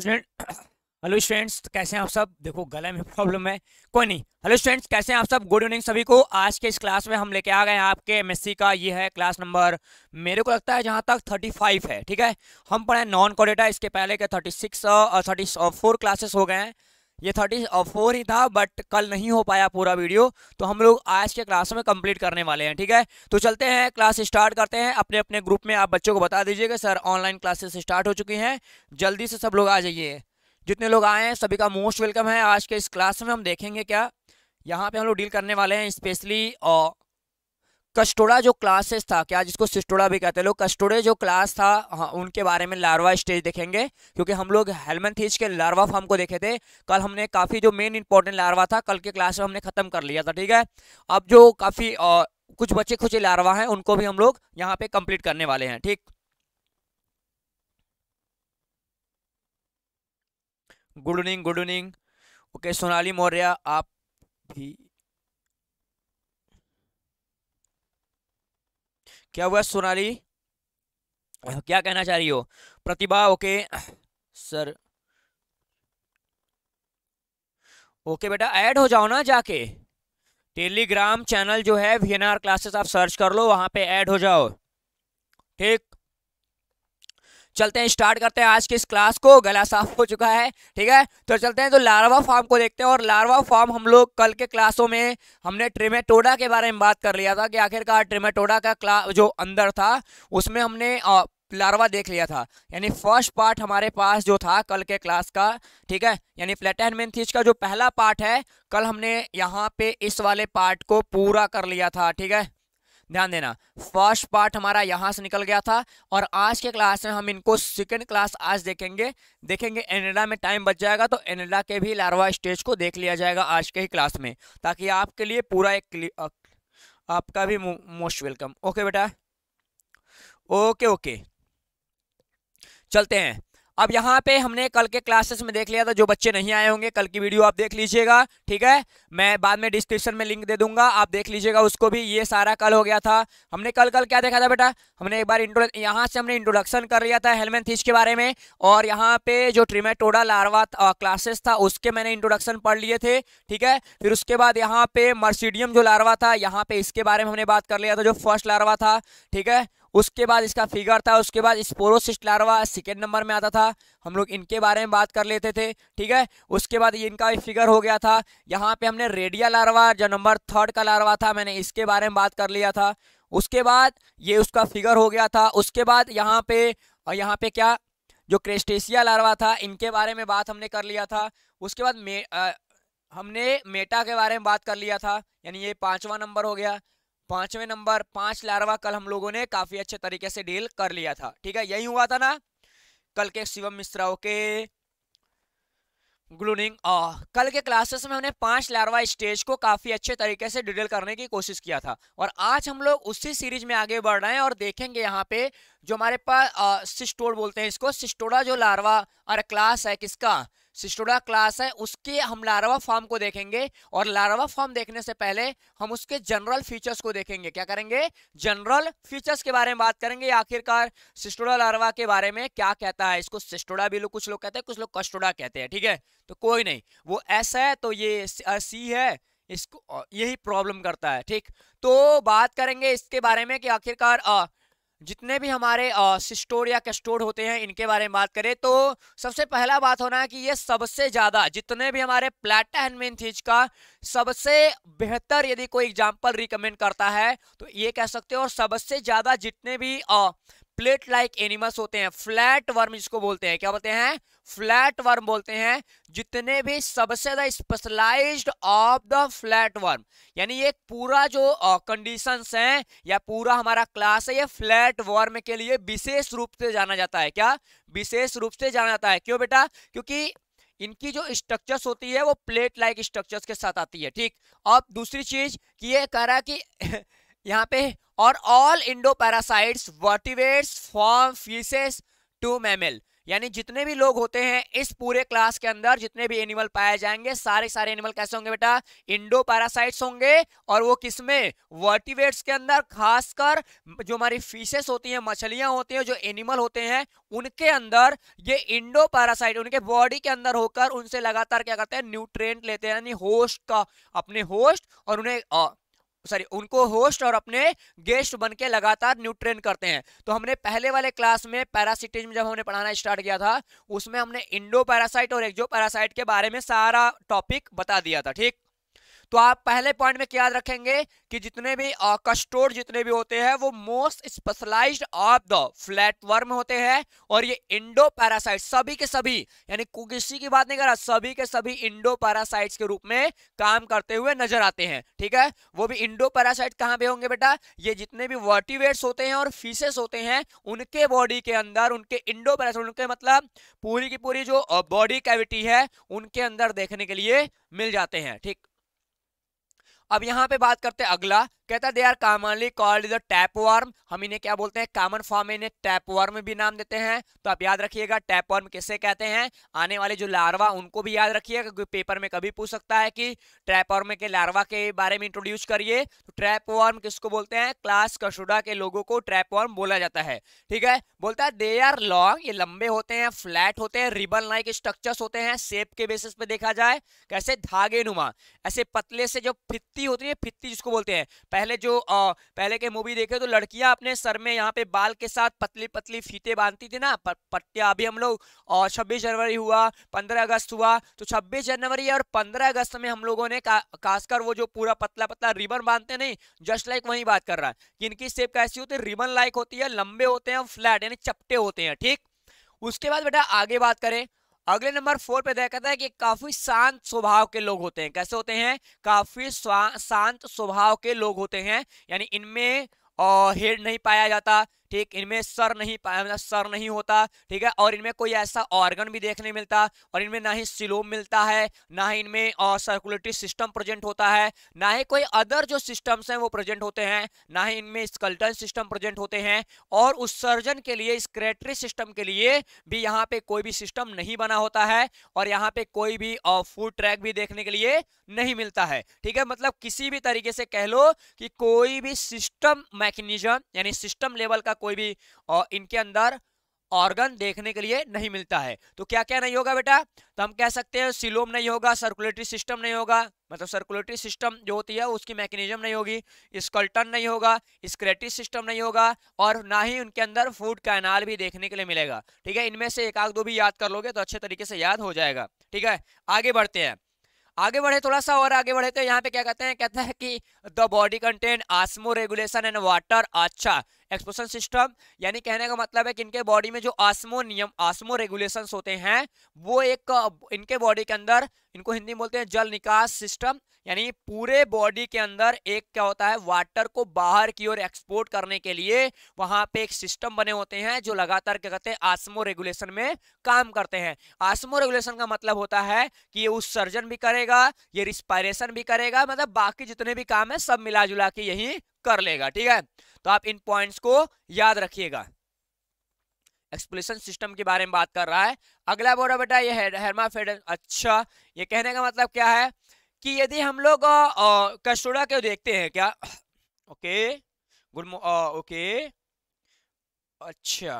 Student hello students कैसे हैं आप सब देखो गले में प्रॉब्लम है कोई नहीं हेलो स्टूडेंट्स कैसे हैं आप सब गुड इवनिंग सभी को आज के इस क्लास में हम लेके आ गए हैं आपके एमएससी का ये है क्लास नंबर मेरे को लगता है जहाँ तक 35 है ठीक है हम पढ़े नॉन कोडेटा इसके पहले के 36 सिक्स थर्टी फोर क्लासेस हो गए हैं ये थर्टी फोर ही था बट कल नहीं हो पाया पूरा वीडियो तो हम लोग आज के क्लास में कंप्लीट करने वाले हैं ठीक है तो चलते हैं क्लास स्टार्ट करते हैं अपने अपने ग्रुप में आप बच्चों को बता दीजिएगा सर ऑनलाइन क्लासेस स्टार्ट हो चुकी हैं जल्दी से सब लोग आ जाइए जितने लोग आए हैं सभी का मोस्ट वेलकम है आज के इस क्लास में हम देखेंगे क्या यहाँ पे हम लोग डील करने वाले हैं स्पेशली कस्टोड़ा जो क्लासेस था क्या जिसको सिस्टोड़ा भी कहते हैं लोग कस्टोड़े जो क्लास था हाँ, उनके बारे में लार्वा स्टेज देखेंगे क्योंकि हम लोग हेलमेन के लार्वा फॉर्म को देखे थे कल हमने काफ़ी जो मेन इंपॉर्टेंट लार्वा था कल के क्लास में हमने ख़त्म कर लिया था ठीक है अब जो काफ़ी कुछ बच्चे खुचे लार्वा हैं उनको भी हम लोग यहाँ पे कंप्लीट करने वाले हैं ठीक good evening good evening okay Sonali Maurya आप भी क्या हुआ सोनाली क्या कहना चाह रही हो प्रतिभा ओके सर ओके बेटा ऐड हो जाओ ना जाके टेलीग्राम चैनल जो है वी क्लासेस आप सर्च कर लो वहाँ पे ऐड हो जाओ ठीक चलते हैं स्टार्ट करते हैं आज के इस क्लास को गला साफ हो चुका है ठीक है तो चलते हैं तो लार्वा फार्म को देखते हैं और लार्वा फार्म हम लोग कल के क्लासों में हमने ट्रेमेटोडा के बारे में बात कर लिया था कि आखिरकार ट्रेमेटोडा का क्ला जो अंदर था उसमें हमने लार्वा देख लिया था यानी फर्स्ट पार्ट हमारे पास जो था कल के क्लास का ठीक है यानी फ्लैटन थीज का जो पहला पार्ट है कल हमने यहाँ पे इस वाले पार्ट को पूरा कर लिया था ठीक है ध्यान देना फर्स्ट पार्ट हमारा यहाँ से निकल गया था और आज के क्लास में हम इनको सेकेंड क्लास आज देखेंगे देखेंगे एनेडा में टाइम बच जाएगा तो एनेडा के भी लार्वा स्टेज को देख लिया जाएगा आज के ही क्लास में ताकि आपके लिए पूरा एक आपका भी मोस्ट वेलकम ओके बेटा ओके ओके चलते हैं अब यहाँ पे हमने कल के क्लासेस में देख लिया था जो बच्चे नहीं आए होंगे कल की वीडियो आप देख लीजिएगा ठीक है मैं बाद में डिस्क्रिप्शन में लिंक दे दूंगा आप देख लीजिएगा उसको भी ये सारा कल हो गया था हमने कल कल क्या देखा था बेटा हमने एक बार इंट्रो यहाँ से हमने इंट्रोडक्शन कर लिया था हेलमेन थीच के बारे में और यहाँ पे जो ट्रिमेटोडा लारवा क्लासेस था उसके मैंने इंट्रोडक्शन पढ़ लिए थे ठीक है फिर उसके बाद यहाँ पे मर्सिडियम जो लारवा था यहाँ पे इसके बारे में हमने बात कर लिया था जो फर्स्ट लारवा था ठीक है उसके बाद इसका फिगर था उसके बाद स्पोरोसिस्ट लार्वा सेकेंड नंबर में आता था हम लोग इनके बारे में बात कर लेते थे ठीक है उसके बाद ये इनका फिगर हो गया था यहाँ पे हमने रेडिया लार्वा जो नंबर थर्ड का लार्वा था मैंने इसके बारे में बात कर लिया था उसके बाद ये उसका फिगर हो गया था उसके बाद यहाँ पे और यहाँ पे क्या जो क्रेस्टेशिया लार्वा था इनके बारे में बात हमने कर लिया था उसके बाद मे, आ, हमने मेटा के बारे में बात कर लिया था यानी ये पाँचवा नंबर हो गया पांचवें नंबर पांच लार्वा कल हम लोगों ने काफी अच्छे तरीके से डील कर लिया था ठीक है यही हुआ था ना कल के शिवम मिश्रा ओके ग्लूनिंग आ कल के क्लासेस में हमने पांच लार्वा स्टेज को काफी अच्छे तरीके से डिटेल करने की कोशिश किया था और आज हम लोग उसी सीरीज में आगे बढ़ रहे हैं और देखेंगे यहाँ पे जो हमारे पास सिस्टोड बोलते हैं इसको सिस्टोडा जो लार्वा और क्लास है किसका सिस्टोडा क्लास है उसके हम लारवा फॉर्म को देखेंगे और लारवा फॉर्म देखने से पहले हम उसके जनरल फीचर्स को देखेंगे क्या करेंगे जनरल फीचर्स के बारे में बात करेंगे आखिरकार सिस्टोडा लारवा के बारे में क्या कहता है इसको सिस्टोडा भी लोग कुछ लोग कहते हैं कुछ लोग कस्टोडा कहते हैं ठीक है थीके? तो कोई नहीं वो एस है तो ये सी है इसको यही प्रॉब्लम करता है ठीक तो बात करेंगे इसके बारे में कि आखिरकार जितने भी हमारे सिस्टोर या कैस्टोर होते हैं इनके बारे में बात करें तो सबसे पहला बात होना है कि ये सबसे ज़्यादा जितने भी हमारे प्लेटा हैंडमेन थीज का सबसे बेहतर यदि कोई एग्जाम्पल रिकमेंड करता है तो ये कह सकते हो और सबसे ज़्यादा जितने भी प्लेट लाइक एनिमल्स होते हैं फ्लैट वर्म जिसको बोलते हैं क्या बोलते हैं फ्लैट वर्म बोलते हैं जितने भी सबसे ज्यादा specialised of the flat worm यानी ये पूरा जो कंडीशंस हैं या पूरा हमारा क्लास है ये फ्लैट वर्म के लिए विशेष रूप से जाना जाता है क्या विशेष रूप से जाना जाता है क्यों बेटा क्योंकि इनकी जो स्ट्रक्चर्स होती है वो प्लेट लाइक स्ट्रक्चर्स के साथ आती है ठीक अब दूसरी चीज कि ये कह रहा कि यहाँ पे और all endoparasites vertebrates form faeces to mammal यानी जितने भी लोग होते हैं इस पूरे क्लास के अंदर जितने भी एनिमल पाए जाएंगे सारे सारे एनिमल कैसे होंगे बेटा इंडो पैरासाइट्स होंगे और वो किसमें वर्टिवेट्स के अंदर खासकर जो हमारी फिशेस होती हैं मछलियां होती हैं जो एनिमल होते हैं उनके अंदर ये इंडो पैरासाइट उनके बॉडी के अंदर होकर उनसे लगातार क्या करते हैं न्यूट्रेंट लेते हैं यानी होस्ट का अपने होस्ट और उन्हें सॉरी उनको होस्ट और अपने गेस्ट बन के लगातार न्यूट्रेन करते हैं तो हमने पहले वाले क्लास में में जब हमने पढ़ाना स्टार्ट किया था उसमें हमने इंडो पैरासाइट और एक्जो पैरासाइट के बारे में सारा टॉपिक बता दिया था ठीक तो आप पहले पॉइंट में क्या याद रखेंगे कि जितने भी कस्टोड जितने भी होते हैं वो most specialised of the flat worm होते हैं और ये इंडो पैरासाइट सभी के सभी यानी किसी की बात नहीं कर रहा सभी के सभी इंडो पैरासाइट के रूप में काम करते हुए नजर आते हैं ठीक है वो भी इंडो पैरासाइट कहाँ पे होंगे बेटा ये जितने भी वर्टिवेट्स होते हैं और फिशेस होते हैं उनके बॉडी के अंदर उनके इंडो पैरासाइट उनके मतलब पूरी की पूरी जो बॉडी कैविटी है उनके अंदर देखने के लिए मिल जाते हैं ठीक अब यहाँ पे बात करते हैं अगला कहता है they are commonly called is tapeworm हम इन्हें क्या बोलते हैं कॉमन फॉर्म में इन्हें टैप वार्म भी नाम देते हैं तो आप याद रखिएगा टैप वार्म किसे कहते हैं आने वाले जो लार्वा उनको भी याद रखिएगा क्योंकि पेपर में कभी पूछ सकता है कि ट्रैप वार्म के लार्वा के बारे में इंट्रोड्यूस करिए तो ट्रैप वार्म किसको बोलते हैं क्लास कशुडा के लोगों को ट्रैप वार्म बोला जाता है ठीक है बोलता है दे आर लॉन्ग ये लंबे होते हैं फ्लैट होते हैं रिबन लाइक स्ट्रक्चर्स होते हैं सेप के बेसिस पे देखा जाए कैसे धागे ऐसे पतले से जो फित्ती होती है फित्ती जिसको बोलते हैं पहले जो आ, पहले के मूवी देखे तो लड़कियां अपने सर में यहाँ पे बाल के साथ पतली पतली फीते बांधती थी ना पट्टिया अभी हम लोग और छब्बीस जनवरी हुआ पंद्रह अगस्त हुआ तो छब्बीस जनवरी और पंद्रह अगस्त में हम लोगों ने खासकर वो जो पूरा पतला पतला रिबन बांधते नहीं जस्ट लाइक वही बात कर रहा है इनकी सेप कैसी होती है रिबन लाइक होती है लंबे होते हैं फ्लैट यानी चपटे होते हैं ठीक उसके बाद बेटा आगे बात करें अगले नंबर फोर पे देखा था कि काफी शांत स्वभाव के लोग होते हैं कैसे होते हैं काफी शांत स्वभाव के लोग होते हैं यानी इनमें और हेड नहीं पाया जाता ठीक इनमें सर नहीं मतलब सर नहीं होता ठीक है और इनमें कोई ऐसा ऑर्गन भी देखने मिलता और इनमें ना ही सिलोम मिलता है ना ही इनमें सर्कुलेटरी सिस्टम प्रेजेंट होता है ना ही कोई अदर जो सिस्टम्स हैं वो प्रेजेंट होते हैं ना ही इनमें स्कल्टन सिस्टम प्रेजेंट होते हैं और उस सर्जन के लिए स्क्रेटरी सिस्टम के लिए भी यहाँ पे कोई भी सिस्टम नहीं बना होता है और यहाँ पे कोई भी फूड ट्रैक भी देखने के लिए नहीं मिलता है ठीक है मतलब किसी भी तरीके से कह लो कि कोई भी सिस्टम मैकेनिज्म यानी सिस्टम लेवल का कोई भी और इनके अंदर ऑर्गन देखने के लिए नहीं मिलता है तो क्या क्या नहीं होगा बेटा तो हम कह सकते हैं सिलोम नहीं होगा सर्कुलेटरी सिस्टम नहीं होगा मतलब सर्कुलेटरी सिस्टम जो होती है उसकी मैकेनिज्म नहीं होगी स्कल्टन नहीं होगा स्क्रेटिस सिस्टम नहीं होगा और ना ही उनके अंदर फूड कैनाल भी देखने के लिए मिलेगा ठीक है इनमें से एक आग दो भी याद कर लोगे तो अच्छे तरीके से याद हो जाएगा ठीक है आगे बढ़ते हैं आगे बढ़े थोड़ा सा और आगे बढ़े तो यहाँ पे क्या कहते हैं कहते हैं कि the body content osmoregulation and water अच्छा एक्सपोशन सिस्टम यानी कहने का मतलब है कि इनके बॉडी में जो आसमो नियम आसमो रेगुलेशन होते हैं वो एक इनके बॉडी के अंदर इनको हिंदी में बोलते हैं जल निकास सिस्टम यानी पूरे बॉडी के अंदर एक क्या होता है वाटर को बाहर की ओर एक्सपोर्ट करने के लिए वहां पे एक सिस्टम बने होते हैं जो लगातार क्या कहते हैं आसमो रेगुलेशन में काम करते हैं आसमो रेगुलेशन का मतलब होता है कि ये उस सर्जन भी करेगा ये रिस्पायरेशन भी करेगा मतलब बाकी जितने भी काम है सब मिला जुला के यही कर लेगा ठीक है तो आप इन पॉइंट्स को याद रखिएगा एक्सप्लेन सिस्टम के बारे में बात कर रहा है अगला बोरा बेटा ये हेर्माफेडन अच्छा ये कहने का मतलब क्या है कि यदि हम लोग कस्टोडा के देखते हैं क्या ओके गुड ओके अच्छा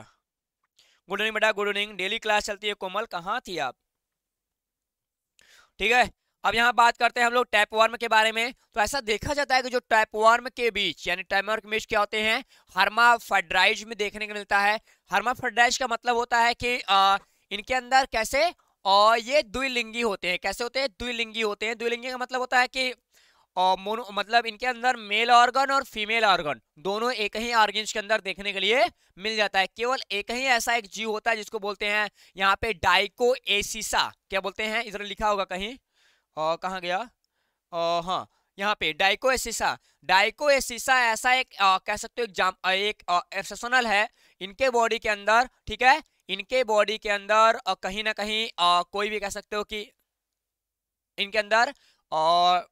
गुड इवनिंग बेटा गुड इवनिंग डेली क्लास चलती है कोमल कहाँ थी आप ठीक है अब यहाँ बात करते हैं हम लोग टैप वार्म के बारे में तो ऐसा देखा जाता है कि जो टैप वार्म के बीच यानी टाइमर के बीच क्या होते हैं फेड्राइज में देखने को मिलता है हर्माफेड्राइज का मतलब होता है कि आ, इनके अंदर कैसे और ये द्विलिंगी होते हैं कैसे होते हैं द्विलिंगी होते हैं द्विलिंगी का मतलब होता है कि और मोनो मतलब इनके अंदर मेल ऑर्गन और फीमेल ऑर्गन दोनों एक ही ऑर्गन के अंदर देखने के लिए मिल जाता है केवल एक ही ऐसा एक जीव होता है जिसको बोलते हैं यहाँ पे डाइको एसिसा क्या बोलते हैं इधर लिखा होगा कहीं और कहाँ गया और हाँ यहाँ पे डाइको एसिसा डाइको एसिसा ऐसा एक आ, कह सकते हो एग्जाम एक एक्सेसनल है इनके बॉडी के अंदर ठीक है इनके बॉडी के अंदर कहीं ना कहीं आ, कोई भी कह सकते हो कि इनके अंदर और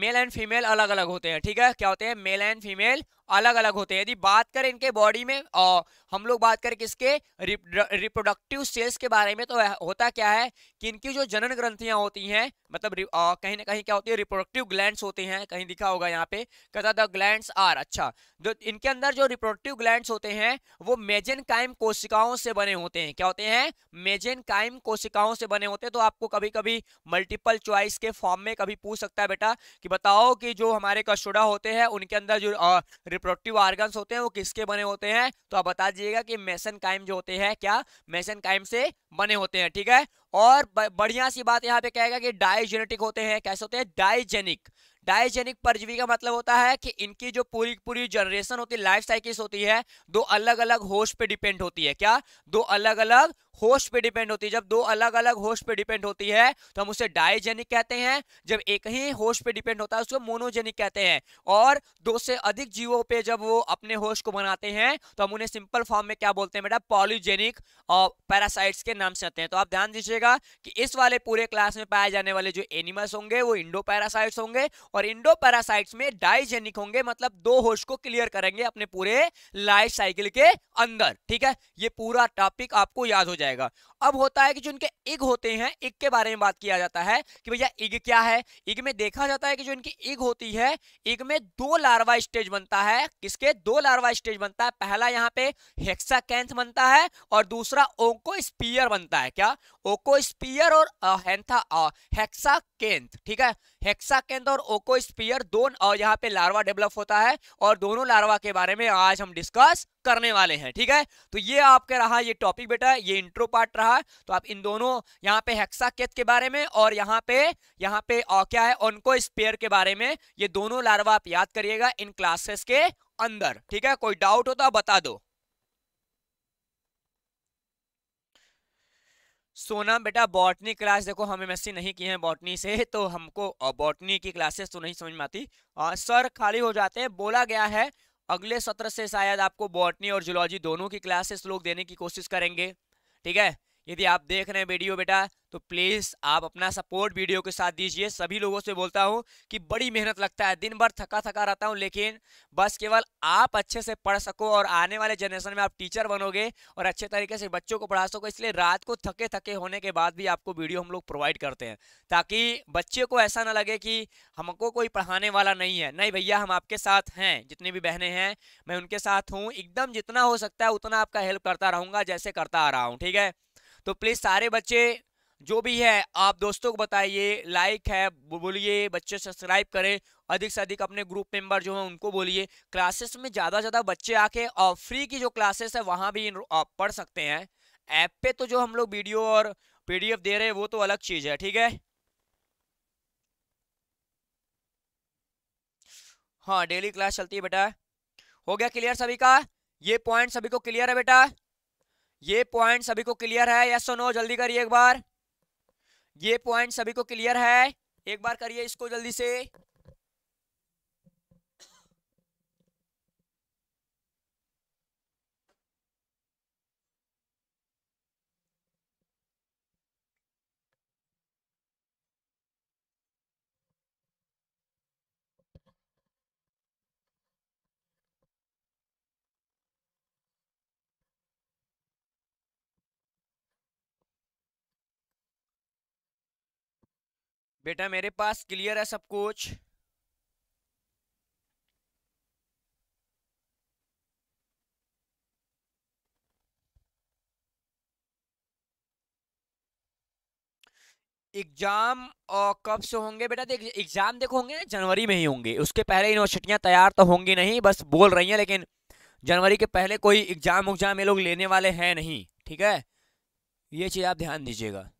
मेल एंड फीमेल अलग अलग होते हैं ठीक है क्या होते हैं मेल एंड फीमेल अलग अलग होते हैं यदि बात करें इनके बॉडी में और हम लोग बात करें किसके रिप्रोडक्टिव सेल्स के बारे में तो होता क्या है कि इनकी जो जनन ग्रंथियां होती हैं मतलब कहीं ना कहीं क्या होती है रिप्रोडक्टिव ग्लैंड होते हैं कहीं दिखा होगा यहाँ पे कहता द ग्लैंड आर अच्छा तो इनके अंदर जो रिप्रोडक्टिव ग्लैंड होते हैं वो मेजेनकाइम कोशिकाओं से बने होते हैं क्या होते हैं मेजेनकाइम कोशिकाओं से बने होते हैं तो आपको कभी कभी मल्टीपल चॉइस के फॉर्म में कभी पूछ सकता है बेटा कि बताओ कि जो हमारे कस्टोडा होते हैं उनके अंदर जो रिप्रोडक्टिव ऑर्गन होते हैं वो किसके बने होते हैं तो आप बता दीजिएगा कि मैसन काइम जो होते हैं क्या मैसन काइम से बने होते हैं ठीक है और बढ़िया सी बात यहाँ पे कहेगा कि डायजेनेटिक होते हैं कैसे होते हैं डायजेनिक डायजेनिक परजीवी का मतलब होता है कि इनकी जो पूरी पूरी जनरेशन होती है लाइफ साइकिल होती है दो अलग अलग होस्ट पे डिपेंड होती है क्या दो अलग अलग होस्ट पे डिपेंड होती है जब दो अलग अलग होस्ट पे डिपेंड होती है तो हम उसे डायजेनिक कहते हैं जब एक ही होस्ट पे डिपेंड होता है उसको मोनोजेनिक कहते हैं और दो से अधिक जीवों पे जब वो अपने होस्ट को बनाते हैं तो हम उन्हें सिंपल फॉर्म में क्या बोलते हैं बेटा पॉलीजेनिक और पैरासाइट्स के नाम से आते हैं तो आप ध्यान दीजिएगा कि इस वाले पूरे क्लास में पाए जाने वाले जो एनिमल्स होंगे वो इंडो पैरासाइट्स होंगे और इंडो पैरासाइट्स में डायजेनिक होंगे मतलब दो होस्ट को क्लियर करेंगे अपने पूरे लाइफ साइकिल के अंदर ठीक है ये पूरा टॉपिक आपको याद हो जाए जाएगा अब होता है कि जो इनके इग होते हैं इग के बारे में बात किया जाता है कि भैया इग क्या है इग में देखा जाता है कि जो इनकी इग होती है इग में दो लार्वा स्टेज बनता है किसके दो लार्वा स्टेज बनता है पहला यहाँ पे हेक्सा बनता है और दूसरा ओको स्पीयर बनता है क्या ओको स्पीयर और हेक्साकेंथ ठीक है हेक्साकेंथ और ओको स्पीयर दोनों यहाँ पे लार्वा डेवलप होता है और दोनों लार्वा के बारे में आज हम डिस्कस करने वाले हैं ठीक है तो ये आपके रहा ये टॉपिक बेटा ये इंट्रो पार्ट रहा रहा तो आप इन दोनों यहाँ पे हेक्साकेत के बारे में और यहाँ पे यहाँ पे क्या है उनको स्पेयर के बारे में ये दोनों लार्वा आप याद करिएगा इन क्लासेस के अंदर ठीक है कोई डाउट हो तो आप बता दो सोना बेटा बॉटनी क्लास देखो हम एम नहीं किए हैं बॉटनी से तो हमको बॉटनी की क्लासेस तो नहीं समझ में आती आ, सर खाली हो जाते हैं बोला गया है अगले सत्र से शायद आपको बॉटनी और जुलॉजी दोनों की क्लासेस लोग देने की कोशिश करेंगे ठीक है यदि आप देख रहे हैं वीडियो बेटा तो प्लीज़ आप अपना सपोर्ट वीडियो के साथ दीजिए सभी लोगों से बोलता हूँ कि बड़ी मेहनत लगता है दिन भर थका थका रहता हूँ लेकिन बस केवल आप अच्छे से पढ़ सको और आने वाले जनरेशन में आप टीचर बनोगे और अच्छे तरीके से बच्चों को पढ़ा सको इसलिए रात को थके थके होने के बाद भी आपको वीडियो हम लोग प्रोवाइड करते हैं ताकि बच्चे को ऐसा ना लगे कि हमको कोई पढ़ाने वाला नहीं है नहीं भैया हम आपके साथ हैं जितनी भी बहनें हैं मैं उनके साथ हूँ एकदम जितना हो सकता है उतना आपका हेल्प करता रहूँगा जैसे करता आ रहा हूँ ठीक है तो प्लीज़ सारे बच्चे जो भी है आप दोस्तों को बताइए लाइक है बोलिए बच्चे सब्सक्राइब करें अधिक से अधिक अपने ग्रुप मेंबर जो है उनको बोलिए क्लासेस में ज़्यादा से ज़्यादा बच्चे आके और फ्री की जो क्लासेस है वहाँ भी आप पढ़ सकते हैं ऐप पे तो जो हम लोग वीडियो और पीडीएफ दे रहे हैं वो तो अलग चीज़ है ठीक है हाँ डेली क्लास चलती है बेटा हो गया क्लियर सभी का ये पॉइंट सभी को क्लियर है बेटा ये पॉइंट सभी को क्लियर है यस सुनो नो जल्दी करिए एक बार ये पॉइंट सभी को क्लियर है एक बार करिए इसको जल्दी से बेटा मेरे पास क्लियर है सब कुछ एग्जाम कब से होंगे बेटा देख एग्जाम देखो होंगे जनवरी में ही होंगे उसके पहले यूनिवर्सिटियां तैयार तो होंगी नहीं बस बोल रही हैं लेकिन जनवरी के पहले कोई एग्जाम उग्जाम ये लोग लेने वाले हैं नहीं ठीक है ये चीज़ आप ध्यान दीजिएगा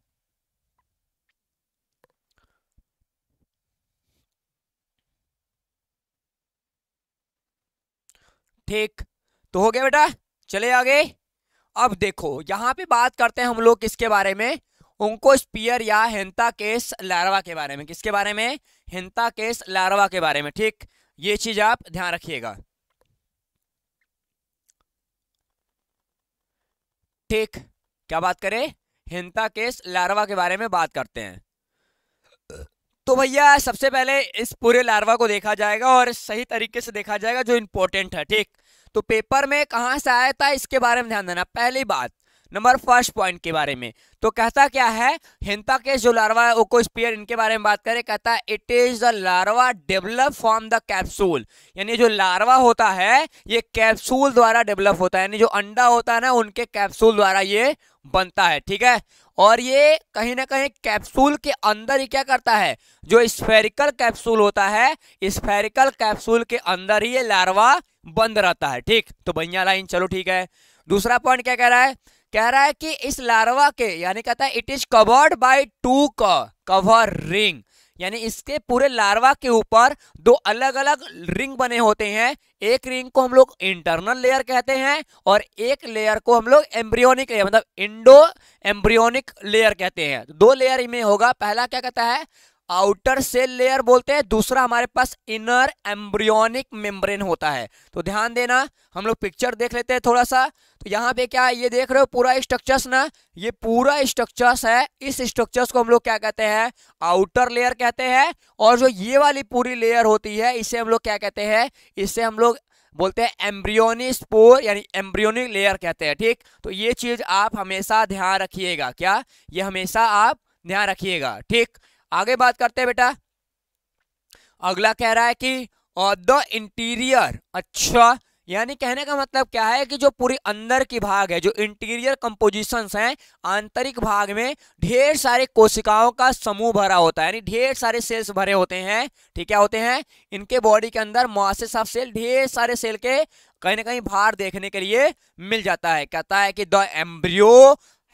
ठीक तो हो गया बेटा चले आगे अब देखो यहाँ पे बात करते हैं हम लोग किसके बारे में उनको स्पीयर या हिंता केस लारवा के बारे में किसके बारे में हिंता केस लार्वा के बारे में ठीक ये चीज आप ध्यान रखिएगा ठीक क्या बात करें हिंता केस लारवा के बारे में बात करते हैं तो भैया सबसे पहले इस पूरे लार्वा को देखा जाएगा और सही तरीके से देखा जाएगा जो इम्पोर्टेंट है ठीक तो पेपर में कहाँ से आया था इसके बारे में ध्यान देना पहली बात नंबर फर्स्ट पॉइंट के बारे में तो कहता क्या है हिंता के जो लार्वा ओको स्पीयर इनके बारे में बात करें कहता है it is the larva develop from the capsule यानी जो लार्वा होता है ये कैप्सूल द्वारा डेवलप होता है यानी जो अंडा होता है ना उनके कैप्सूल द्वारा ये बनता है ठीक है और ये कहीं ना कहीं कैप्सूल के अंदर ही क्या करता है जो स्फेरिकल कैप्सूल होता है स्फेरिकल कैप्सूल के अंदर ही ये लार्वा बंद रहता है ठीक तो बढ़िया लाइन चलो ठीक है दूसरा पॉइंट क्या कह रहा है कह रहा है कि इस लार्वा के यानी कहता है it is covered by two cover ring यानी इसके पूरे लार्वा के ऊपर दो अलग अलग रिंग बने होते हैं एक रिंग को हम लोग इंटरनल लेयर कहते हैं और एक लेयर को हम लोग एम्ब्रियोनिक मतलब इंडो एम्ब्रियोनिक लेयर कहते हैं दो लेयर में होगा पहला क्या कहता है आउटर सेल लेयर बोलते हैं दूसरा हमारे पास इनर एम्ब्रियोनिक मेम्ब्रेन होता है तो ध्यान देना हम लोग पिक्चर देख लेते हैं थोड़ा सा तो यहाँ पे क्या है ये देख रहे हो पूरा स्ट्रक्चर्स ना ये पूरा स्ट्रक्चर्स है इस स्ट्रक्चर्स को हम लोग क्या कहते हैं आउटर लेयर कहते हैं और जो ये वाली पूरी लेयर होती है इसे हम लोग क्या कहते हैं इसे हम लोग बोलते हैं एम्ब्रियोनिक स्पोर यानी एम्ब्रियोनिक लेयर कहते हैं ठीक तो ये चीज़ आप हमेशा ध्यान रखिएगा क्या ये हमेशा आप ध्यान रखिएगा ठीक आगे बात करते हैं बेटा अगला कह रहा है कि द इंटीरियर अच्छा यानी कहने का मतलब क्या है कि जो पूरी अंदर की भाग है जो इंटीरियर कंपोजिशंस हैं आंतरिक भाग में ढेर सारे कोशिकाओं का समूह भरा होता है यानी ढेर सारे सेल्स भरे होते हैं ठीक है होते हैं इनके बॉडी के अंदर मुआसेस ऑफ सेल ढेर सारे सेल के कहीं ना कहीं भार देखने के लिए मिल जाता है कहता है कि द एम्ब्रियो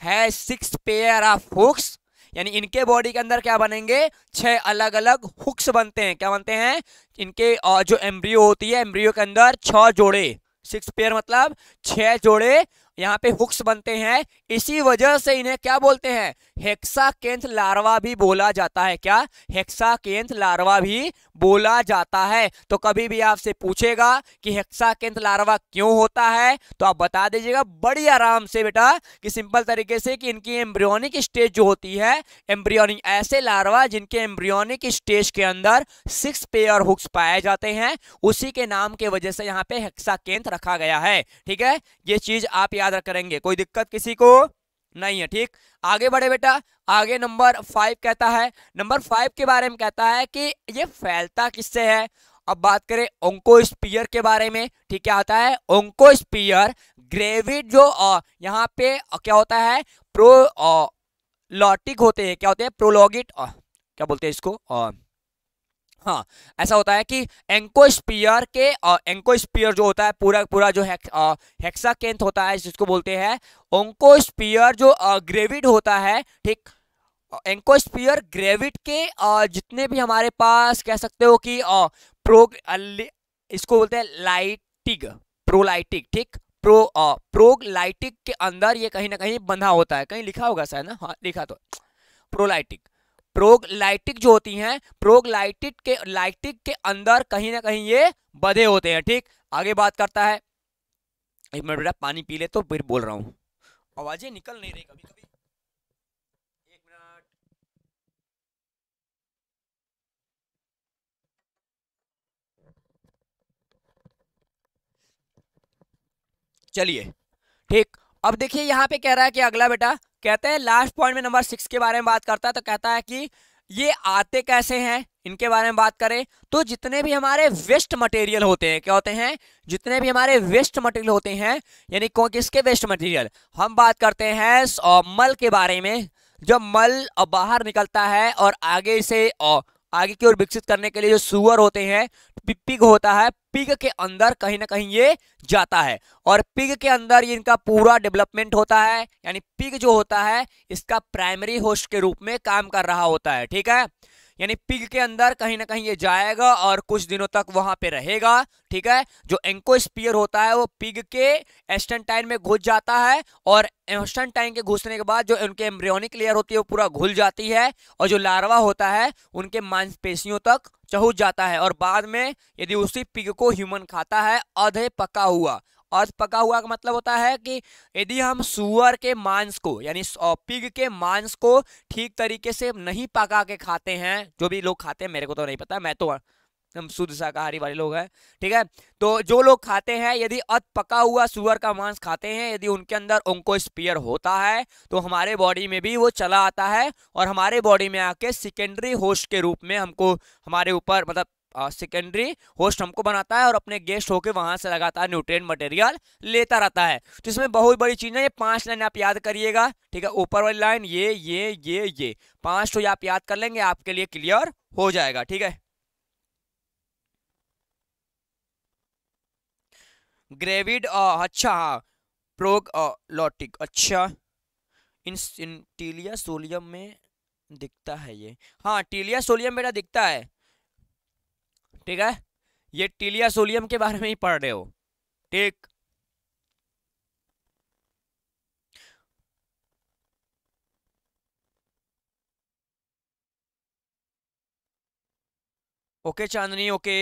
है सिक्स पेयर ऑफ हुक्स यानी इनके बॉडी के अंदर क्या बनेंगे छह अलग अलग हुक्स बनते हैं क्या बनते हैं इनके जो एम्ब्रियो होती है एम्ब्रियो के अंदर छह जोड़े सिक्स पेयर मतलब छह जोड़े यहाँ पे हुक्स बनते हैं इसी वजह से इन्हें क्या बोलते हैं हेक्साकेंथ लार्वा भी बोला जाता है क्या हेक्साकेंथ लार्वा भी बोला जाता है तो कभी भी आपसे पूछेगा कि हेक्साकेंथ लार्वा क्यों होता है तो आप बता दीजिएगा बड़ी आराम से बेटा कि सिंपल तरीके से कि इनकी एम्ब्रियोनिक स्टेज जो होती है एम्ब्रियोनिक ऐसे लार्वा जिनके एम्ब्रियोनिक स्टेज के अंदर सिक्स पेयर हुक्स पाए जाते हैं उसी के नाम के वजह से यहाँ पे हेक्साकेंथ रखा गया है ठीक है ये चीज आप याद याद करेंगे कोई दिक्कत किसी को नहीं है ठीक आगे बढ़े बेटा आगे नंबर फाइव कहता है नंबर फाइव के बारे में कहता है कि ये फैलता किससे है अब बात करें ओंकोस्पियर के बारे में ठीक क्या होता है ओंकोस्पियर ग्रेविड जो यहाँ पे क्या होता है प्रो लॉटिक होते हैं क्या होते हैं प्रोलॉगिट क्या बोलते हैं इसको हाँ ऐसा होता है कि एंकोस्पियर के एंकोस्पियर जो होता है पूरा पूरा जो हेक, हेक्साकेंथ होता है जिसको बोलते हैं ओंकोस्पियर जो ग्रेविड होता है ठीक एंकोस्पियर ग्रेविड के आ, जितने भी हमारे पास कह सकते हो कि आ, प्रो इसको बोलते हैं लाइटिग प्रोलाइटिक ठीक प्रो आ, प्रोगलाइटिक के अंदर ये कहीं ना कहीं बंधा होता है कहीं लिखा होगा शायद ना हाँ लिखा तो प्रोलाइटिक प्रोगलाइटिक जो होती हैं प्रोगलाइटिक के लाइटिक के अंदर कहीं ना कहीं ये बधे होते हैं ठीक आगे बात करता है एक मिनट बेटा पानी पी ले तो फिर बोल रहा हूँ आवाज़ें निकल नहीं रही कभी कभी चलिए ठीक अब देखिए यहां पे कह रहा है कि अगला बेटा कहते हैं लास्ट पॉइंट में नंबर सिक्स के बारे में बात करता है तो कहता है कि ये आते कैसे हैं इनके बारे में बात करें तो जितने भी हमारे वेस्ट मटेरियल होते हैं क्या होते हैं जितने भी हमारे वेस्ट मटेरियल होते हैं यानी किसके वेस्ट मटेरियल हम बात करते हैं मल के बारे में जब मल बाहर निकलता है और आगे से और आगे की ओर विकसित करने के लिए जो सुअर होते हैं पिग होता है पिग के अंदर कहीं ना कहीं ये जाता है और पिग के अंदर इनका पूरा डेवलपमेंट होता है यानी पिग जो होता है इसका प्राइमरी होस्ट के रूप में काम कर रहा होता है ठीक है यानी पिग के अंदर कहीं ना कहीं ये जाएगा और कुछ दिनों तक वहां पे रहेगा ठीक है जो एंको स्पियर होता है वो पिग के एस्टेंटाइन में घुस जाता है और एस्टेंटाइन के घुसने के बाद जो उनके एम्ब्रियोनिक लेयर होती है वो पूरा घुल जाती है और जो लार्वा होता है उनके मांसपेशियों तक चहुच जाता है और बाद में यदि उसी पिग को ह्यूमन खाता है अधे पका हुआ और पका हुआ का मतलब होता है कि यदि हम सुअर के मांस को यानी पिग के मांस को ठीक तरीके से नहीं पका के खाते हैं जो भी लोग खाते हैं मेरे को तो नहीं पता मैं तो हम शुद्ध शाकाहारी वाले लोग हैं ठीक है तो जो लोग खाते हैं यदि अत पका हुआ सुअर का मांस खाते हैं यदि उनके अंदर उनको स्पियर होता है तो हमारे बॉडी में भी वो चला आता है और हमारे बॉडी में आके सेकेंडरी होस्ट के रूप में हमको हमारे ऊपर मतलब सेकेंडरी होस्ट हमको बनाता है और अपने गेस्ट होके वहां से लगातार न्यूट्रिएंट मटेरियल लेता रहता है तो इसमें बहुत बड़ी चीज़ है ये पांच लाइन आप याद करिएगा ठीक है ऊपर वाली लाइन ये ये ये ये पांच तो आप याद कर लेंगे आपके लिए क्लियर हो जाएगा ठीक है ग्रेविड अच्छा हाँ प्रोगलॉटिक अच्छा इन, इन टीलिया सोलियम में दिखता है ये हाँ टीलिया सोलियम बेटा दिखता है ठीक है ये टीलिया सोलियम के बारे में ही पढ़ रहे हो ठीक ओके चांदनी ओके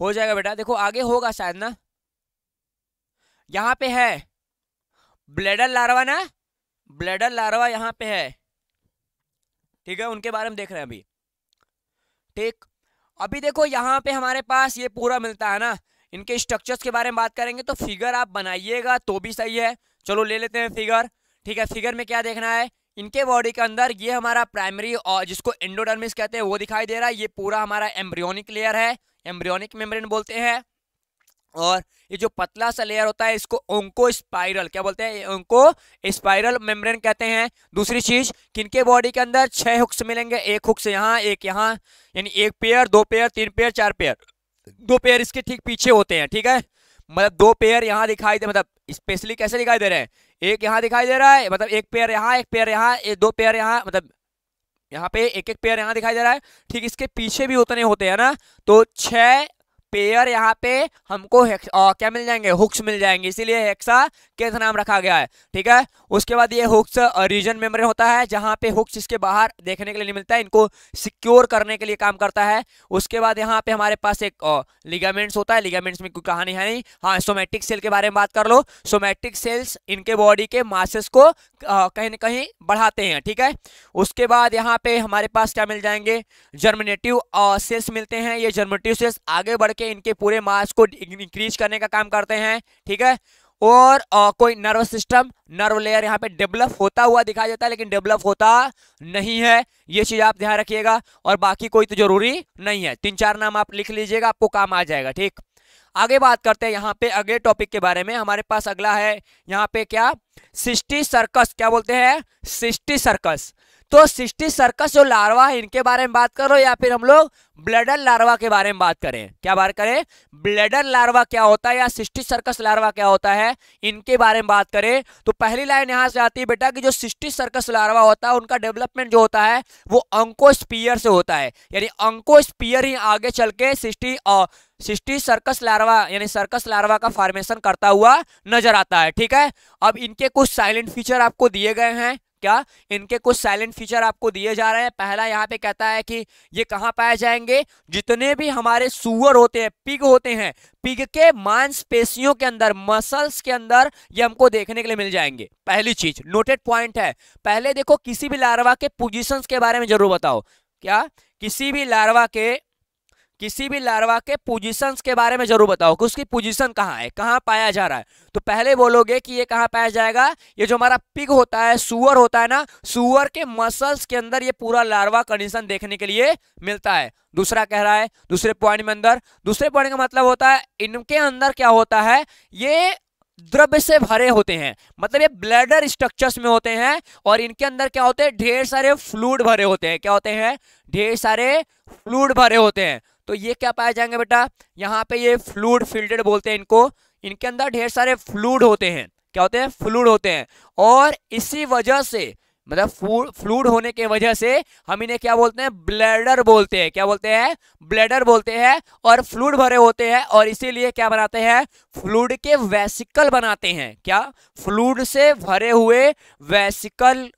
हो जाएगा बेटा देखो आगे होगा शायद ना यहां पे है ब्लेडर लार्वा ना ब्लेडर लार्वा यहां पे है ठीक है उनके बारे में देख रहे हैं अभी ठीक अभी देखो यहाँ पे हमारे पास ये पूरा मिलता है ना इनके स्ट्रक्चर्स के बारे में बात करेंगे तो फिगर आप बनाइएगा तो भी सही है चलो ले लेते हैं फिगर ठीक है फिगर में क्या देखना है इनके बॉडी के अंदर ये हमारा प्राइमरी और जिसको एंडोडर्मिस कहते हैं वो दिखाई दे रहा है ये पूरा हमारा एम्ब्रियोनिक लेयर है एम्ब्रियोनिक मेम्ब्रेन बोलते हैं और ये जो पतला सा लेयर होता है इसको ओंको स्पाइरल क्या बोलते हैं ओंको स्पाइरल मेम्ब्रेन कहते हैं दूसरी चीज किनके बॉडी के अंदर छह हुक्स मिलेंगे एक हुक्स यहाँ एक यहाँ यानी एक पेयर दो पेयर तीन पेयर चार पेयर दो पेयर इसके ठीक पीछे होते हैं ठीक है मतलब दो पेयर यहाँ दिखाई दे मतलब स्पेशली कैसे दिखाई दे रहे हैं एक यहाँ दिखाई दे रहा है मतलब एक पेयर यहाँ एक पेयर यहाँ एक दो पेयर यहाँ मतलब यहाँ पे एक एक पेयर यहाँ दिखाई दे रहा है ठीक इसके पीछे भी उतने होते हैं ना तो छह पेयर यहाँ पे हमको आ, क्या मिल जाएंगे हुक्स मिल जाएंगे इसीलिए हेक्सा के नाम रखा गया है ठीक है उसके बाद ये हुक्स रीजन मेमोरी होता है जहाँ पे हुक्स इसके बाहर देखने के लिए नहीं मिलता है इनको सिक्योर करने के लिए काम करता है उसके बाद यहाँ पे हमारे पास एक लिगामेंट्स होता है लिगामेंट्स में कोई कहानी है नहीं हाँ सोमेटिक सेल के बारे में बात कर लो सोमेटिक सेल्स इनके बॉडी के मासेस को कहीं ना कहीं बढ़ाते हैं ठीक है उसके बाद यहाँ पे हमारे पास क्या मिल जाएंगे जर्मिनेटिव सेल्स मिलते हैं ये जर्मिनेटिव सेल्स आगे बढ़ के इनके पूरे मास को इंक्रीज करने का काम करते हैं ठीक है और आ, कोई नर्व सिस्टम नर्व लेयर यहाँ पे डेवलप होता हुआ दिखाई देता है लेकिन डेवलप होता नहीं है ये चीज़ आप ध्यान रखिएगा और बाकी कोई तो जरूरी नहीं है तीन चार नाम आप लिख लीजिएगा आपको काम आ जाएगा ठीक आगे बात करते हैं यहाँ पे अगले टॉपिक के बारे में हमारे पास अगला है यहाँ पे क्या सिस्टी सर्कस क्या बोलते हैं सिस्टी सर्कस तो सिस्टी सर्कस जो लार्वा है इनके बारे में बात करो या फिर हम लोग ब्लडर लार्वा के बारे में बात करें क्या बात करें ब्लडर लार्वा क्या होता है या सिस्टी सर्कस लार्वा क्या होता है इनके बारे में बात करें तो पहली लाइन यहाँ से आती है बेटा कि जो सिस्टी सर्कस लार्वा होता है उनका डेवलपमेंट जो होता है वो अंको से होता है यानी अंको ही आगे चल के सिस्टी सिस्टी सर्कस लार्वा यानी सर्कस लार्वा का फॉर्मेशन करता हुआ नजर आता है ठीक है अब इनके कुछ साइलेंट फीचर आपको दिए गए हैं क्या इनके कुछ साइलेंट फीचर आपको दिए जा रहे हैं पहला यहाँ पे कहता है कि ये कहाँ पाए जाएंगे जितने भी हमारे सुअर होते हैं पिग होते हैं पिग के मांसपेशियों के अंदर मसल्स के अंदर ये हमको देखने के लिए मिल जाएंगे पहली चीज नोटेड पॉइंट है पहले देखो किसी भी लार्वा के पोजिशन के बारे में जरूर बताओ क्या किसी भी लार्वा के किसी भी लार्वा के पोजिशन के बारे में जरूर बताओ कि उसकी पोजिशन कहाँ है कहाँ पाया जा रहा है तो पहले बोलोगे कि ये कहाँ पाया जाएगा ये जो हमारा पिग होता है सुअर होता है ना सुअर के मसल्स के अंदर ये पूरा लार्वा कंडीशन देखने के लिए मिलता है दूसरा कह रहा है दूसरे पॉइंट में अंदर दूसरे पॉइंट का मतलब होता है इनके अंदर क्या होता है ये द्रव्य से भरे होते हैं मतलब ये ब्लैडर स्ट्रक्चर्स में होते हैं और इनके अंदर क्या होते हैं ढेर सारे फ्लूड भरे होते हैं क्या होते हैं ढेर सारे फ्लूड भरे होते हैं तो ये क्या पाए जाएंगे बेटा यहाँ पे ये फ्लूड फिल्टर बोलते हैं इनको इनके अंदर ढेर सारे फ्लूड होते हैं क्या होते हैं फ्लूड होते हैं और इसी वजह से मतलब फ्लूड होने के वजह से हम इन्हें क्या बोलते हैं ब्लैडर बोलते हैं क्या बोलते हैं ब्लैडर बोलते हैं और फ्लूड भरे होते हैं और इसीलिए क्या बनाते हैं फ्लूड के वेसिकल बनाते हैं क्या फ्लूड से भरे हुए वेसिकल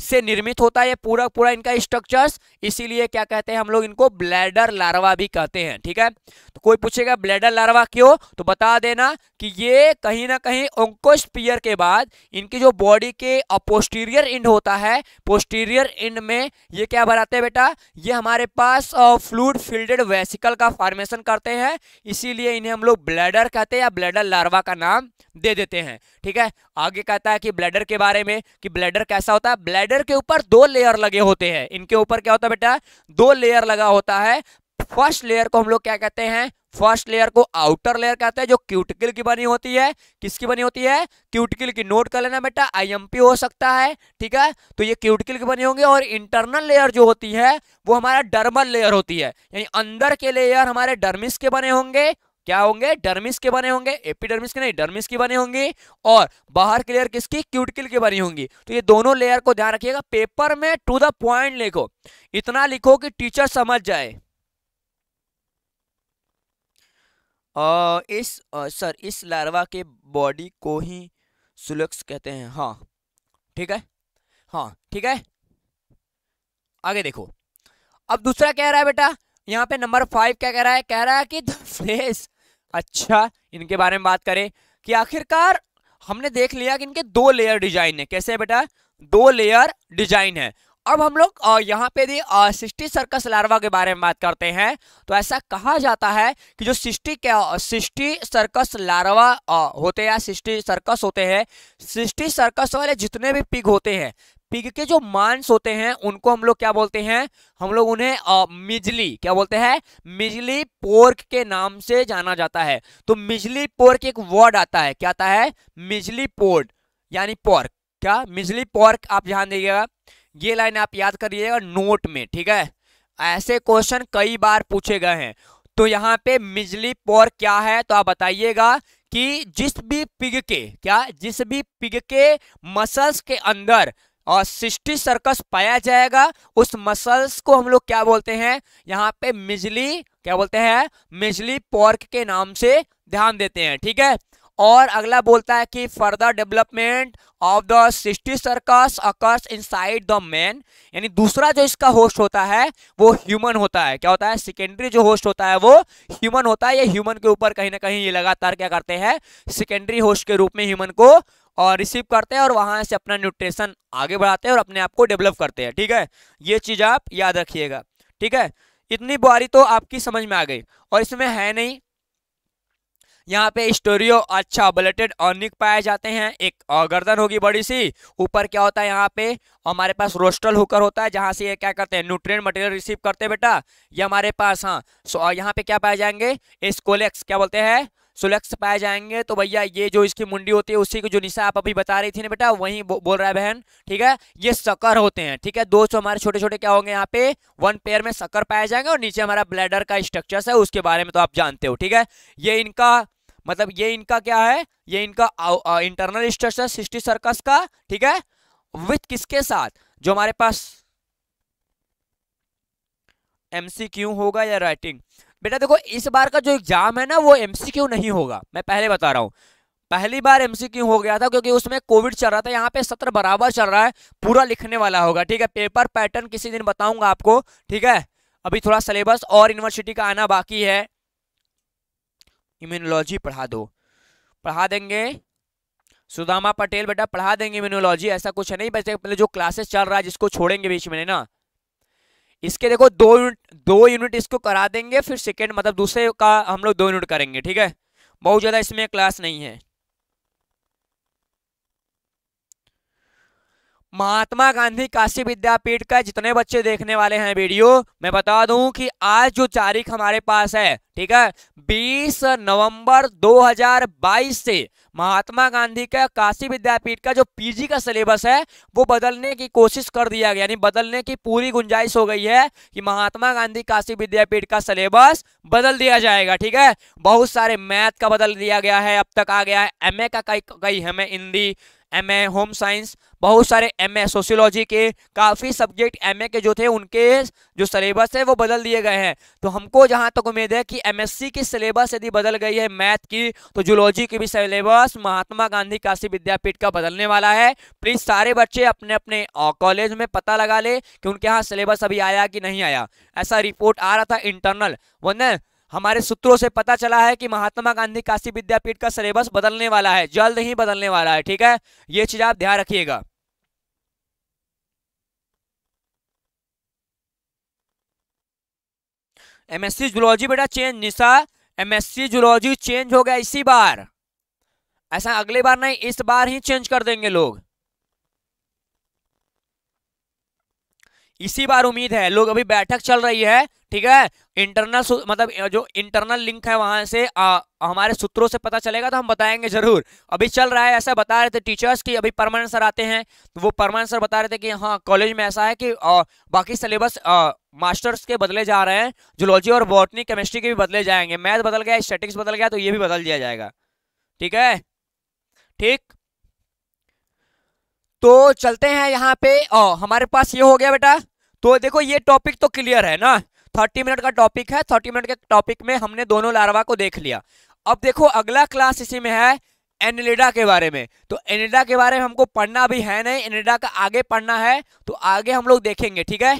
से निर्मित होता है पूरा पूरा इनका स्ट्रक्चर्स इसीलिए क्या कहते हैं हम लोग इनको ब्लैडर लार्वा भी कहते हैं ठीक है तो कोई पूछेगा ब्लैडर लार्वा क्यों तो बता देना कि ये कहीं ना कहीं ओंकोस्पियर के बाद इनकी जो बॉडी के पोस्टीरियर इंड होता है पोस्टीरियर इंड में ये क्या बनाते हैं बेटा ये हमारे पास फ्लूड फील्डेड वेसिकल का फॉर्मेशन करते हैं इसीलिए इन्हें हम लोग ब्लैडर कहते हैं या ब्लैडर लार्वा का नाम दे देते हैं ठीक है आगे कहता है कि ब्लैडर के बारे में कि ब्लैडर कैसा होता है लैडर के ऊपर दो लेयर लगे होते हैं इनके ऊपर क्या होता है बेटा दो लेयर लगा होता है फर्स्ट लेयर को हम लोग क्या कहते हैं फर्स्ट लेयर को आउटर लेयर कहते हैं जो क्यूटिकल की बनी होती है किसकी बनी होती है क्यूटिकल की नोट कर लेना बेटा आईएमपी हो सकता है ठीक है तो ये क्यूटिकल की बनी होंगी और इंटरनल लेयर जो होती है वो हमारा डर्मल लेयर होती है यानी अंदर के लेयर हमारे डर्मिस के बने होंगे क्या होंगे डर्मिस के बने होंगे एपिडर्मिस के नहीं डर्मिस की बने होंगे और बाहर की लेयर किसकी क्यूटिकल की बनी होंगी तो ये दोनों लेयर को ध्यान रखिएगा पेपर में टू द पॉइंट लिखो इतना लिखो कि टीचर समझ जाए आ, इस आ, सर इस लार्वा के बॉडी को ही सुलक्स कहते हैं हाँ ठीक है हाँ ठीक है आगे देखो अब दूसरा कह रहा है बेटा यहाँ पे नंबर फाइव क्या कह रहा है कह रहा है कि द फ्लेस अच्छा इनके बारे में बात करें कि आखिरकार हमने देख लिया कि इनके दो लेयर डिजाइन है कैसे है बेटा दो लेयर डिजाइन है अब हम लोग यहाँ पे भी सिस्टी सर्कस लार्वा के बारे में बात करते हैं तो ऐसा कहा जाता है कि जो सिस्टी क्या सिस्टी सर्कस लार्वा होते हैं या सिस्टी सर्कस होते हैं सिस्टी सर्कस वाले जितने भी पिग होते हैं पिग के जो मांस होते हैं उनको हम लोग क्या बोलते हैं हम लोग उन्हें आ, मिजली क्या बोलते हैं मिजली पोर्क के नाम से जाना जाता है तो मिजली पोर्क एक वर्ड आता है क्या आता है मिजली पोर्ड यानी पोर्क क्या मिजली पोर्क आप ध्यान दीजिएगा ये लाइन आप याद करिएगा नोट में ठीक है ऐसे क्वेश्चन कई बार पूछे गए हैं तो यहाँ पे मिजली पोर्क क्या है तो आप बताइएगा कि जिस भी पिग के क्या जिस भी पिग के मसल्स के अंदर और सिस्टी सर्कस पाया जाएगा उस मसल्स को हम लोग क्या बोलते हैं यहाँ पे मिजली क्या बोलते हैं मिजली पॉर्क के नाम से ध्यान देते हैं ठीक है और अगला बोलता है कि further development of the cysticercus occurs inside the man यानी दूसरा जो इसका होस्ट होता है वो ह्यूमन होता है क्या होता है सेकेंडरी जो होस्ट होता है वो ह्यूमन होता है ये ह्यूमन के ऊपर कहीं ना कहीं ये लगातार क्या करते हैं सेकेंडरी होस्ट के रूप में ह्यूमन को और रिसीव करते हैं और वहां से अपना न्यूट्रिशन आगे बढ़ाते हैं और अपने आप को डेवलप करते हैं ठीक है ये चीज़ आप याद रखिएगा ठीक है इतनी बुआरी तो आपकी समझ में आ गई और इसमें है नहीं यहाँ पे स्टोरियो अच्छा ब्लेटेड ऑनिक पाए जाते हैं एक गर्दन होगी बड़ी सी ऊपर क्या होता है यहाँ पे हमारे पास रोस्टल होकर होता है जहाँ से ये क्या करते हैं न्यूट्रिय मटेरियल रिसीव करते हैं बेटा ये हमारे पास हाँ सो यहाँ पे क्या पाए जाएंगे स्कोलेक्स क्या बोलते हैं सुलेक्स पाए जाएंगे तो भैया ये जो इसकी मुंडी होती है उसी की जो निशा आप अभी बता रही थी ना बेटा वही बो, बोल रहा है बहन ठीक है ये सकर होते हैं ठीक है दोस्तों हमारे छोटे छोटे क्या होंगे यहाँ पे वन पेयर में सकर पाए जाएंगे और नीचे हमारा ब्लैडर का स्ट्रक्चर है उसके बारे में तो आप जानते हो ठीक है ये इनका मतलब ये इनका क्या है ये इनका इंटरनल स्ट्रक्चर सिस्टी सर्कस का ठीक है विथ किसके साथ जो हमारे पास एमसीक्यू होगा या राइटिंग बेटा देखो इस बार का जो एग्जाम है ना वो एमसीक्यू नहीं होगा मैं पहले बता रहा हूं पहली बार एमसीक्यू हो गया था क्योंकि उसमें कोविड चल रहा था यहाँ पे सत्र बराबर चल रहा है पूरा लिखने वाला होगा ठीक है पेपर पैटर्न किसी दिन बताऊंगा आपको ठीक है अभी थोड़ा सिलेबस और यूनिवर्सिटी का आना बाकी है इम्यूनोलॉजी पढ़ा दो पढ़ा देंगे सुदामा पटेल बेटा पढ़ा देंगे इम्यूनोलॉजी ऐसा कुछ है नहीं बस पहले जो क्लासेस चल रहा है जिसको छोड़ेंगे बीच में ना इसके देखो दो यूनिट दो यूनिट इसको करा देंगे फिर सेकेंड मतलब दूसरे का हम लोग दो यूनिट करेंगे ठीक है बहुत ज़्यादा इसमें क्लास नहीं है महात्मा गांधी काशी विद्यापीठ का जितने बच्चे देखने वाले हैं वीडियो मैं बता दूं कि आज जो तारीख हमारे पास है ठीक है 20 नवंबर 2022 से महात्मा गांधी का काशी विद्यापीठ का जो पीजी का सिलेबस है वो बदलने की कोशिश कर दिया गया यानी बदलने की पूरी गुंजाइश हो गई है कि महात्मा गांधी काशी विद्यापीठ का सिलेबस बदल दिया जाएगा ठीक है बहुत सारे मैथ का बदल दिया गया है अब तक आ गया है एमए का कई कई हमें Hindi M A home science बहुत सारे एम ए सोशियोलॉजी के काफ़ी सब्जेक्ट एम ए के जो थे उनके जो सलेबस है वो बदल दिए गए हैं तो हमको जहाँ तक तो उम्मीद है कि एम एस सी की सिलेबस यदि बदल गई है मैथ की तो जूलॉजी की भी सलेबस महात्मा गांधी काशी विद्यापीठ का बदलने वाला है प्लीज़ सारे बच्चे अपने अपने कॉलेज में पता लगा ले कि उनके यहाँ सलेबस अभी आया कि नहीं आया ऐसा रिपोर्ट आ रहा था इंटरनल न हमारे सूत्रों से पता चला है कि महात्मा गांधी काशी विद्यापीठ का सिलेबस बदलने वाला है जल्द ही बदलने वाला है ठीक है ये चीज आप ध्यान रखिएगा एमएससी जुलॉजी बेटा change Nisha MSc zoology change हो गया इसी बार ऐसा अगली बार नहीं इस बार ही चेंज कर देंगे लोग इसी बार उम्मीद है लोग अभी बैठक चल रही है ठीक है इंटरनल मतलब जो इंटरनल लिंक है वहां से आ, हमारे सूत्रों से पता चलेगा तो हम बताएंगे जरूर अभी चल रहा है ऐसा बता रहे थे टीचर्स की अभी परमानेंट सर आते हैं तो वो परमानेंट सर बता रहे थे कि हाँ कॉलेज में ऐसा है कि आ, बाकी सिलेबस मास्टर्स के बदले जा रहे हैं जोलॉजी और बॉटनी केमिस्ट्री के भी बदले जाएंगे मैथ बदल गया स्टेटिक्स बदल गया तो ये भी बदल दिया जाएगा ठीक है ठीक तो चलते हैं यहाँ पे ओ, हमारे पास ये हो गया बेटा तो देखो ये टॉपिक तो क्लियर है ना थर्टी मिनट का टॉपिक है थर्टी मिनट के टॉपिक में हमने दोनों लार्वा को देख लिया अब देखो अगला क्लास इसी में है एनिलिडा के बारे में तो एनिडा के बारे में हमको पढ़ना भी है नहीं एनिडा का आगे पढ़ना है तो आगे हम लोग देखेंगे ठीक है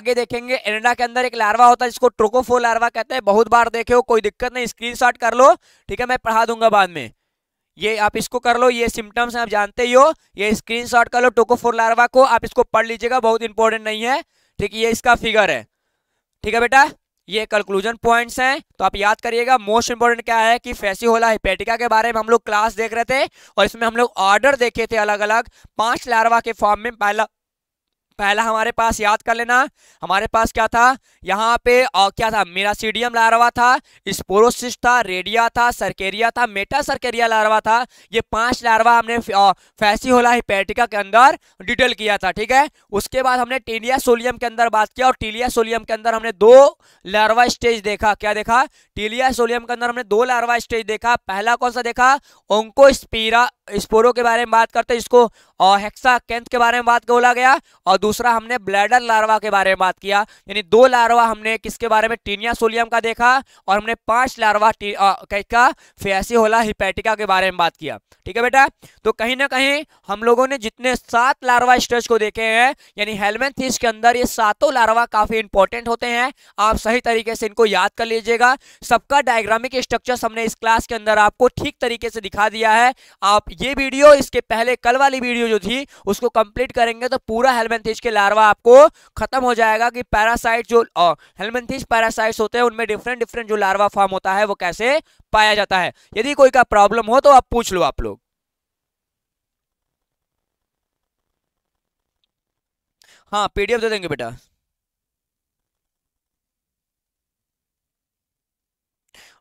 आगे देखेंगे एनेडा के अंदर एक लार्वा होता है जिसको ट्रोकोफो लार्वा कहते हैं बहुत बार देखे हो कोई दिक्कत नहीं स्क्रीन कर लो ठीक है मैं पढ़ा दूंगा बाद में ये आप इसको कर लो ये सिम्टम्स आप जानते ही हो ये स्क्रीनशॉट कर लो टोकोफोर लार्वा को आप इसको पढ़ लीजिएगा बहुत इंपॉर्टेंट नहीं है ठीक ये इसका फिगर है ठीक है बेटा ये कंक्लूजन पॉइंट्स हैं तो आप याद करिएगा मोस्ट इंपॉर्टेंट क्या है कि फैसी होला हिपेटिका के बारे में हम लोग क्लास देख रहे थे और इसमें हम लोग ऑर्डर देखे थे अलग अलग पांच लार्वा के फॉर्म में पहला पहला हमारे पास याद कर लेना हमारे पास क्या था यहाँ पे और क्या था मेरासीडियम लारवा था स्पोरोसिस था रेडिया था सरकेरिया था मेटा सरकेरिया लारवा था ये पांच लारवा हमने फैसी होला हिपेटिका के अंदर डिटेल किया था ठीक है उसके बाद हमने टीलिया सोलियम के अंदर बात किया और टीलिया सोलियम के अंदर हमने दो लारवा स्टेज देखा क्या देखा टीलिया सोलियम के अंदर हमने दो लारवा स्टेज देखा पहला कौन सा देखा ओंको स्पीरा स्पोरो के बारे में बात करते इसको और हेक्सा के बारे में बात बोला गया और दूसरा हमने ब्लैडर लार्वा के बारे में बात किया यानी दो लार्वा हमने किसके बारे में टीनिया सोलियम का देखा और हमने पांच लार्वा का फैसी होला हिपैटिका के बारे में बात किया ठीक है बेटा तो कहीं ना कहीं हम लोगों ने जितने सात लार्वा स्टेज को देखे हैं यानी हेलमेंथिस के अंदर ये सातों लार्वा काफी इंपॉर्टेंट होते हैं आप सही तरीके से इनको याद कर लीजिएगा सबका डायग्रामिक स्ट्रक्चर हमने इस क्लास के अंदर आपको ठीक तरीके से दिखा दिया है आप ये वीडियो इसके पहले कल वाली वीडियो जो थी उसको कंप्लीट करेंगे तो पूरा हेलमेंथिस हेलमेंथिस के लार्वा आपको खत्म हो जाएगा कि पैरासाइट जो हेलमेंथिस पैरासाइट्स होते हैं उनमें डिफरेंट डिफरेंट जो लार्वा फॉर्म होता है वो कैसे पाया जाता है यदि कोई का प्रॉब्लम हो तो आप पूछ लो आप लोग हाँ पीडीएफ दे देंगे बेटा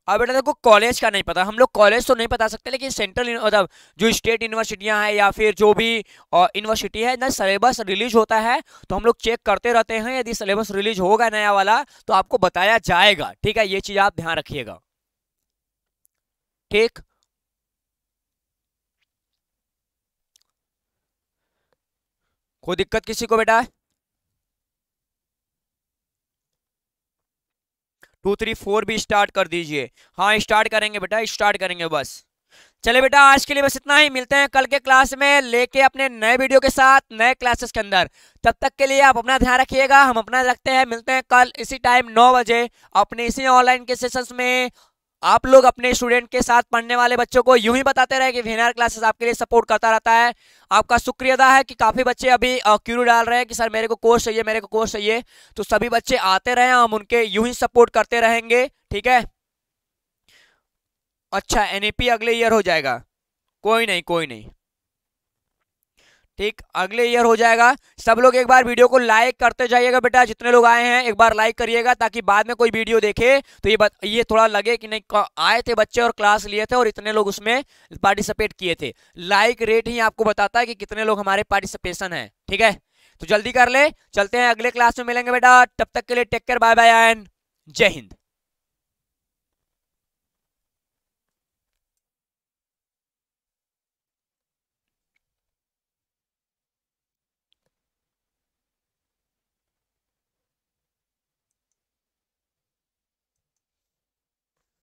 अब बेटा देखो कॉलेज का नहीं पता हम लोग कॉलेज तो नहीं बता सकते लेकिन सेंट्रल मतलब जो स्टेट यूनिवर्सिटियाँ हैं या फिर जो भी यूनिवर्सिटी है ना सिलेबस रिलीज होता है तो हम लोग चेक करते रहते हैं यदि सिलेबस रिलीज होगा नया वाला तो आपको बताया जाएगा ठीक है ये चीज़ आप ध्यान रखिएगा ठीक कोई दिक्कत किसी को बेटा टू थ्री फोर भी स्टार्ट कर दीजिए हाँ स्टार्ट करेंगे बेटा स्टार्ट करेंगे बस चले बेटा आज के लिए बस इतना ही मिलते हैं कल के क्लास में लेके अपने नए वीडियो के साथ नए क्लासेस के अंदर तब तक के लिए आप अपना ध्यान रखिएगा हम अपना रखते हैं मिलते हैं कल इसी टाइम नौ बजे अपने इसी ऑनलाइन के सेशंस में आप लोग अपने स्टूडेंट के साथ पढ़ने वाले बच्चों को यूं ही बताते रहे कि वेनार क्लासेस आपके लिए सपोर्ट करता रहता है आपका शुक्रिया है कि काफ़ी बच्चे अभी क्यूरू डाल रहे हैं कि सर मेरे को कोर्स चाहिए मेरे को कोर्स चाहिए तो सभी बच्चे आते रहे हम उनके यूं ही सपोर्ट करते रहेंगे ठीक है अच्छा एन अगले ईयर हो जाएगा कोई नहीं कोई नहीं ठीक अगले ईयर हो जाएगा सब लोग एक बार वीडियो को लाइक करते जाइएगा बेटा जितने लोग आए हैं एक बार लाइक करिएगा ताकि बाद में कोई वीडियो देखे तो ये बत, ये थोड़ा लगे कि नहीं आए थे बच्चे और क्लास लिए थे और इतने लोग उसमें पार्टिसिपेट किए थे लाइक रेट ही आपको बताता है कि कितने लोग हमारे पार्टिसिपेशन है ठीक है तो जल्दी कर ले चलते हैं अगले क्लास में मिलेंगे बेटा तब तक के लिए take care bye bye and जय हिंद